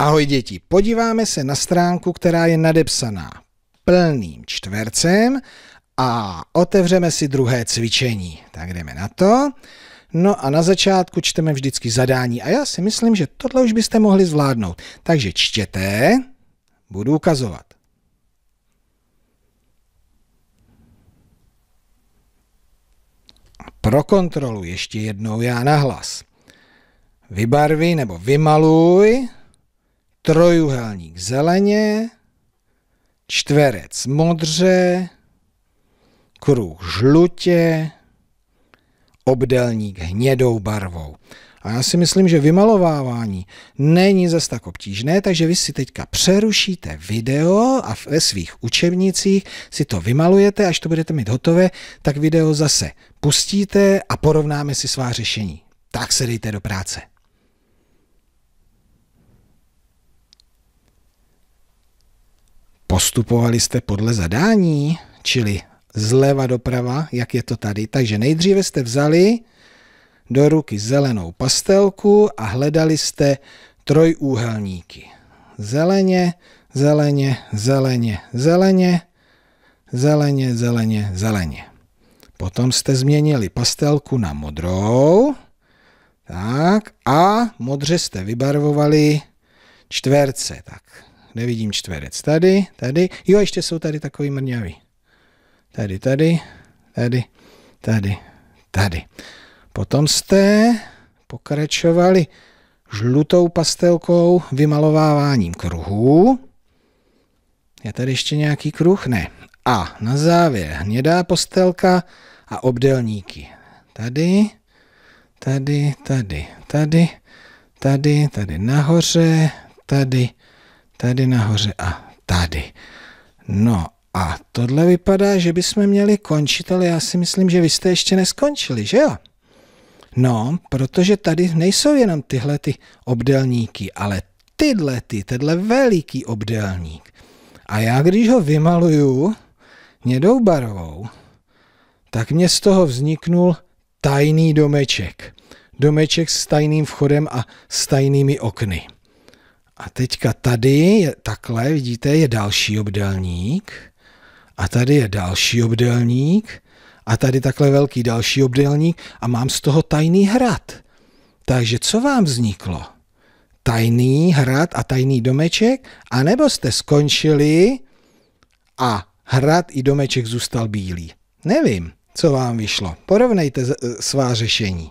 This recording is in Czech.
Ahoj děti, podíváme se na stránku, která je nadepsaná plným čtvercem a otevřeme si druhé cvičení. Tak jdeme na to. No a na začátku čteme vždycky zadání a já si myslím, že tohle už byste mohli zvládnout. Takže čtěte, budu ukazovat. Pro kontrolu ještě jednou já nahlas. Vybarvi nebo vymaluj trojuhelník zeleně, čtverec modře, kruh žlutě, obdelník hnědou barvou. A já si myslím, že vymalovávání není zas tak obtížné, takže vy si teďka přerušíte video a ve svých učebnicích si to vymalujete, až to budete mít hotové, tak video zase pustíte a porovnáme si svá řešení. Tak se dejte do práce. Postupovali jste podle zadání, čili zleva doprava, jak je to tady. Takže nejdříve jste vzali do ruky zelenou pastelku a hledali jste trojúhelníky. Zeleně, zeleně, zeleně, zeleně, zeleně, zeleně, zeleně. Potom jste změnili pastelku na modrou. Tak a modře jste vybarvovali čtverce. Tak nevidím čtverec. Tady, tady, jo, ještě jsou tady takový mrňavý. Tady, tady, tady, tady, tady. Potom jste pokračovali žlutou pastelkou vymalováváním kruhů. Je tady ještě nějaký kruh? Ne. A na závěr hnědá postelka a obdelníky. Tady, tady, tady, tady, tady, tady nahoře, tady, tady nahoře a tady. No a tohle vypadá, že bychom měli končit, ale já si myslím, že vy jste ještě neskončili, že jo? No, protože tady nejsou jenom tyhle ty obdelníky, ale tyhle ty, tenhle veliký obdelník. A já když ho vymaluju hnědou barvou, tak mě z toho vzniknul tajný domeček. Domeček s tajným vchodem a s tajnými okny. A teďka tady je takhle, vidíte, je další obdelník. A tady je další obdelník. A tady takhle velký další obdelník. A mám z toho tajný hrad. Takže co vám vzniklo? Tajný hrad a tajný domeček? A nebo jste skončili a hrad i domeček zůstal bílý? Nevím, co vám vyšlo. Porovnejte svá řešení.